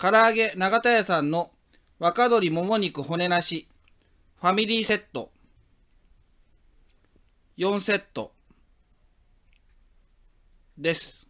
唐揚げ永田屋さんの若鶏もも肉骨なしファミリーセット4セットです。